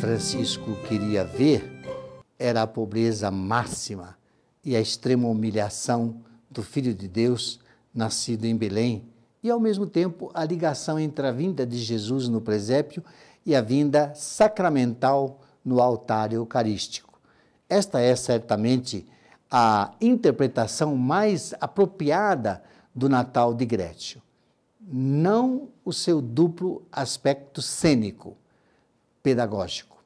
Francisco queria ver era a pobreza máxima e a extrema humilhação do Filho de Deus nascido em Belém, e ao mesmo tempo a ligação entre a vinda de Jesus no presépio e a vinda sacramental no altar eucarístico. Esta é certamente a interpretação mais apropriada do Natal de Grétio. Não o seu duplo aspecto cênico, pedagógico,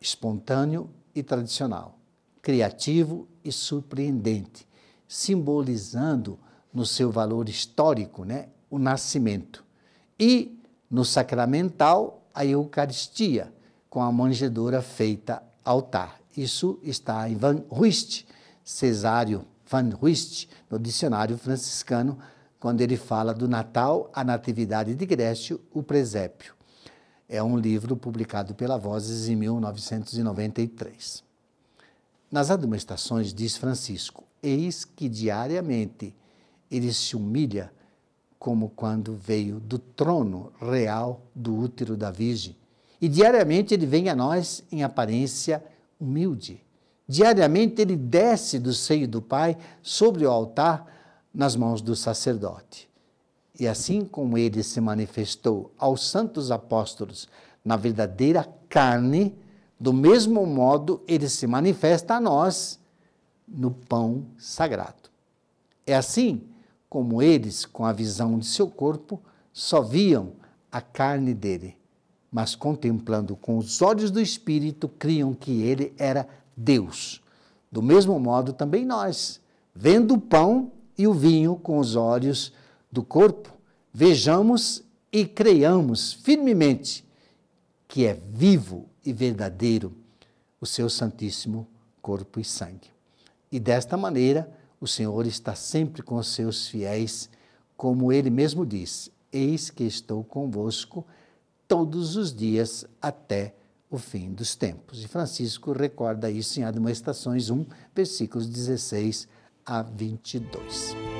espontâneo e tradicional, criativo e surpreendente, simbolizando no seu valor histórico né, o nascimento, e no sacramental, a Eucaristia, com a manjedoura feita altar. Isso está em Van Ruist, Cesário Van Ruist, no dicionário franciscano, quando ele fala do Natal, a Natividade de Grécio, o presépio é um livro publicado pela Vozes em 1993. Nas administrações, diz Francisco, eis que diariamente ele se humilha como quando veio do trono real do útero da Virgem. E diariamente ele vem a nós em aparência humilde. Diariamente ele desce do seio do Pai sobre o altar nas mãos do sacerdote. E assim como ele se manifestou aos santos apóstolos na verdadeira carne, do mesmo modo ele se manifesta a nós no pão sagrado. É assim como eles, com a visão de seu corpo, só viam a carne dele, mas contemplando com os olhos do Espírito, criam que ele era Deus. Do mesmo modo, também nós, vendo o pão e o vinho com os olhos do corpo, vejamos e creiamos firmemente que é vivo e verdadeiro o seu santíssimo corpo e sangue. E desta maneira, o Senhor está sempre com os seus fiéis, como ele mesmo diz: Eis que estou convosco todos os dias até o fim dos tempos. E Francisco recorda isso em Admoestações 1, versículos 16 a 22.